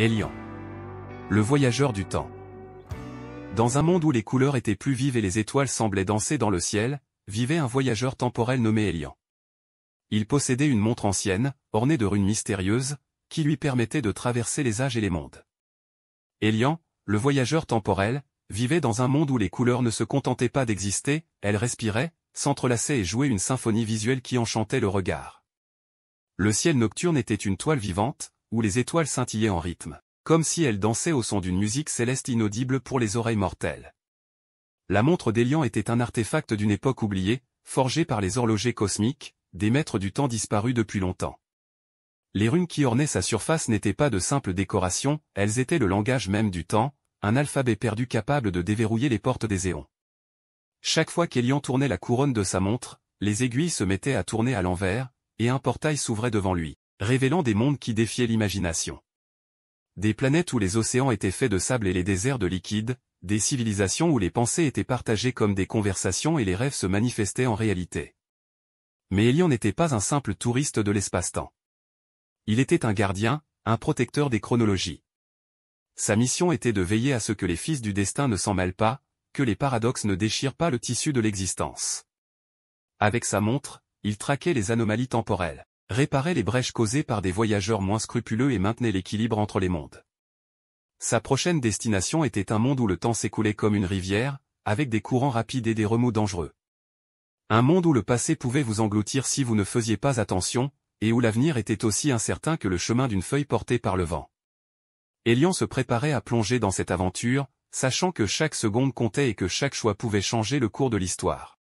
Elian. Le voyageur du temps. Dans un monde où les couleurs étaient plus vives et les étoiles semblaient danser dans le ciel, vivait un voyageur temporel nommé Elian. Il possédait une montre ancienne, ornée de runes mystérieuses, qui lui permettait de traverser les âges et les mondes. Elian, le voyageur temporel, vivait dans un monde où les couleurs ne se contentaient pas d'exister, elles respiraient, s'entrelaçaient et jouaient une symphonie visuelle qui enchantait le regard. Le ciel nocturne était une toile vivante, où les étoiles scintillaient en rythme, comme si elles dansaient au son d'une musique céleste inaudible pour les oreilles mortelles. La montre d'Elian était un artefact d'une époque oubliée, forgé par les horlogers cosmiques, des maîtres du temps disparus depuis longtemps. Les runes qui ornaient sa surface n'étaient pas de simples décorations, elles étaient le langage même du temps, un alphabet perdu capable de déverrouiller les portes des éons. Chaque fois qu'Elian tournait la couronne de sa montre, les aiguilles se mettaient à tourner à l'envers, et un portail s'ouvrait devant lui révélant des mondes qui défiaient l'imagination. Des planètes où les océans étaient faits de sable et les déserts de liquide, des civilisations où les pensées étaient partagées comme des conversations et les rêves se manifestaient en réalité. Mais Elian n'était pas un simple touriste de l'espace-temps. Il était un gardien, un protecteur des chronologies. Sa mission était de veiller à ce que les fils du destin ne s'en mêlent pas, que les paradoxes ne déchirent pas le tissu de l'existence. Avec sa montre, il traquait les anomalies temporelles réparait les brèches causées par des voyageurs moins scrupuleux et maintenait l'équilibre entre les mondes. Sa prochaine destination était un monde où le temps s'écoulait comme une rivière, avec des courants rapides et des remous dangereux. Un monde où le passé pouvait vous engloutir si vous ne faisiez pas attention, et où l'avenir était aussi incertain que le chemin d'une feuille portée par le vent. Elian se préparait à plonger dans cette aventure, sachant que chaque seconde comptait et que chaque choix pouvait changer le cours de l'histoire.